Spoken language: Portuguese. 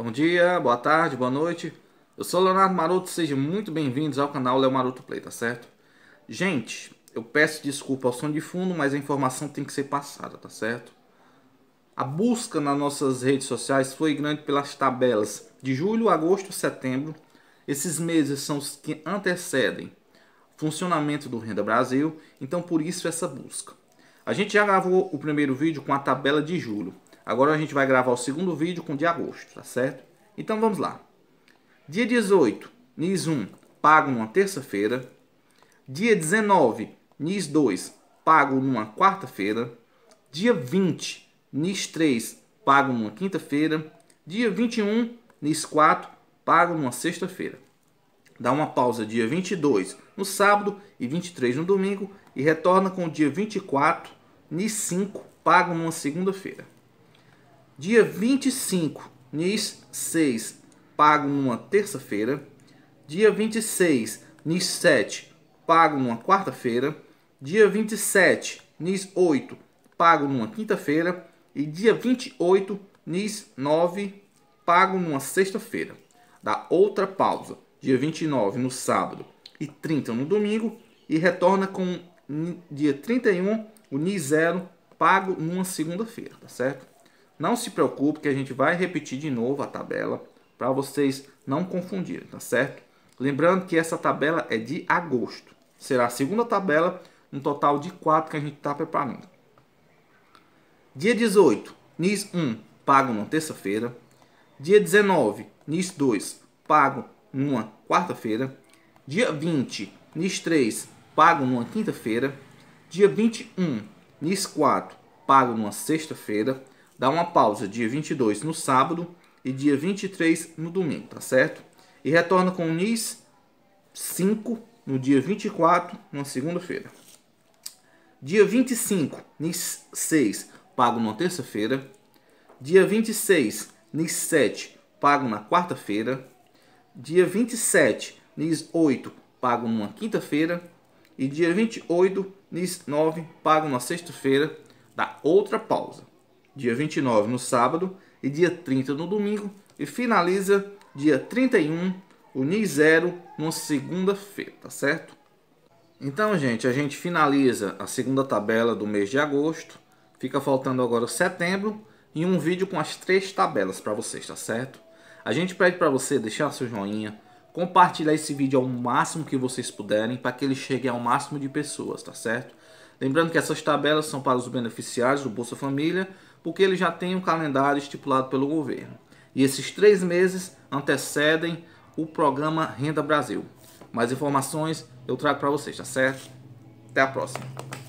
Bom dia, boa tarde, boa noite. Eu sou Leonardo Maroto, sejam muito bem-vindos ao canal Léo Maroto Play, tá certo? Gente, eu peço desculpa ao som de fundo, mas a informação tem que ser passada, tá certo? A busca nas nossas redes sociais foi grande pelas tabelas de julho, agosto, setembro. Esses meses são os que antecedem o funcionamento do Renda Brasil, então por isso essa busca. A gente já gravou o primeiro vídeo com a tabela de julho. Agora a gente vai gravar o segundo vídeo com o de agosto, tá certo? Então vamos lá. Dia 18, NIS 1 pago numa terça-feira. Dia 19, NIS 2 pago numa quarta-feira. Dia 20, NIS 3 pago numa quinta-feira. Dia 21, NIS 4 pago numa sexta-feira. Dá uma pausa dia 22 no sábado e 23 no domingo e retorna com o dia 24, NIS 5 pago numa segunda-feira. Dia 25, NIS 6, pago numa terça-feira. Dia 26, NIS 7, pago numa quarta-feira. Dia 27, NIS 8, pago numa quinta-feira. E dia 28, NIS 9, pago numa sexta-feira. Dá outra pausa, dia 29 no sábado e 30 no domingo. E retorna com dia 31, o NIS 0, pago numa segunda-feira, tá certo? Não se preocupe que a gente vai repetir de novo a tabela para vocês não confundirem, tá certo? Lembrando que essa tabela é de agosto. Será a segunda tabela, um total de 4 que a gente está preparando. Dia 18, NIS 1, pago na terça-feira. Dia 19, NIS 2, pago numa quarta-feira. Dia 20, NIS 3, pago numa quinta-feira. Dia 21, NIS 4, pago numa sexta-feira dá uma pausa dia 22 no sábado e dia 23 no domingo, tá certo? E retorna com o NIS 5 no dia 24, na segunda-feira. Dia 25, NIS 6, pago na terça-feira. Dia 26, NIS 7, pago na quarta-feira. Dia 27, NIS 8, pago numa quinta-feira. E dia 28, NIS 9, pago na sexta-feira Dá outra pausa dia 29 no sábado e dia 30 no domingo e finaliza dia 31 o NIS zero numa segunda-feira, tá certo? Então, gente, a gente finaliza a segunda tabela do mês de agosto. Fica faltando agora o setembro e um vídeo com as três tabelas para vocês, tá certo? A gente pede para você deixar seu joinha, compartilhar esse vídeo ao máximo que vocês puderem para que ele chegue ao máximo de pessoas, tá certo? Lembrando que essas tabelas são para os beneficiários do Bolsa Família porque ele já tem um calendário estipulado pelo governo. E esses três meses antecedem o programa Renda Brasil. Mais informações eu trago para vocês, tá certo? Até a próxima.